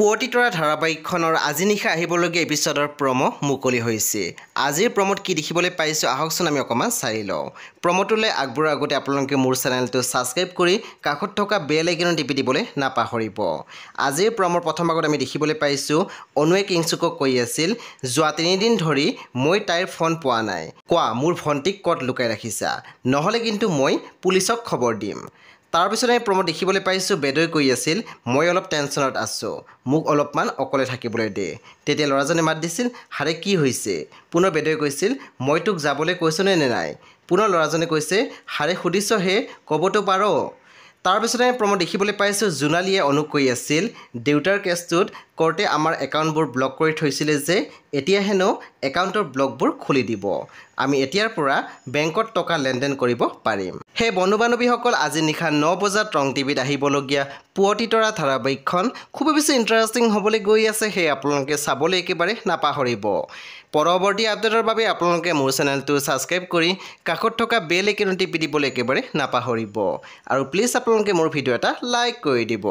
পুৱতি তৰা ধাৰাবাহিকখনৰ আজি নিশা আহিবলগীয়া এপিছডৰ প্ৰম' মুকলি হৈছে আজিৰ প্ৰম'ত কি দেখিবলৈ পাইছোঁ আহকচোন আমি অকণমান চাই লওঁ প্ৰম'টোলৈ আগবঢ়াৰ আগতে আপোনালোকে মোৰ চেনেলটো ছাবস্ক্ৰাইব কৰি কাষত থকা বেল আইকনত টিপি দিবলৈ নাপাহৰিব আজিৰ প্ৰম'ৰ প্ৰথম আগত আমি দেখিবলৈ পাইছোঁ অনুৱে কিংচুকক কৈ আছিল যোৱা তিনিদিন ধৰি মই তাইৰ ফোন পোৱা নাই কোৱা মোৰ ভণ্টিক ক'ত লুকাই ৰাখিছা নহ'লে কিন্তু মই পুলিচক খবৰ দিম তাৰপিছতে আমি প্ৰমোদ দেখিবলৈ পাইছোঁ বেদৈ কৈ আছিল মই অলপ টেনশ্যনত আছোঁ মোক অলপমান অকলে থাকিবলৈ দে তেতিয়া ল'ৰাজনে মাত দিছিল হাৰে কি হৈছে পুনৰ বেদৈ কৈছিল মই তোক যাবলৈ কৈছোঁনে নে নাই পুনৰ ল'ৰাজনে কৈছে হাৰে সুধিছ হে ক'বতো পাৰ তাৰপিছতে আমি প্ৰমোদ দেখিবলৈ পাইছোঁ জোনালীয়ে অনুপ কৈ আছিল দেউতাৰ কেছটোত কৰোঁতে আমাৰ একাউণ্টবোৰ ব্লক কৰি থৈছিলে যে এতিয়া হেনো একাউণ্টৰ ব্লকবোৰ খুলি দিব আমি এতিয়াৰ পৰা বেংকত টকা লেনদেন কৰিব পাৰিম সেই বন্ধু বান্ধৱীসকল আজি নিশা ন বজাত ৰং টিভিত আহিবলগীয়া পুৱতি তৰা ধাৰাবাহিকখন খুবেই বেছি ইণ্টাৰেষ্টিং হ'বলৈ গৈ আছে সেয়ে আপোনালোকে চাবলৈ একেবাৰে নাপাহৰিব পৰৱৰ্তী আপডেটৰ বাবে আপোনালোকে মোৰ চেনেলটো ছাবস্ক্ৰাইব কৰি কাষত থকা বেল একেনটি দিবলৈ একেবাৰে নাপাহৰিব আৰু প্লিজ আপোনালোকে মোৰ ভিডিঅ' এটা লাইক কৰি দিব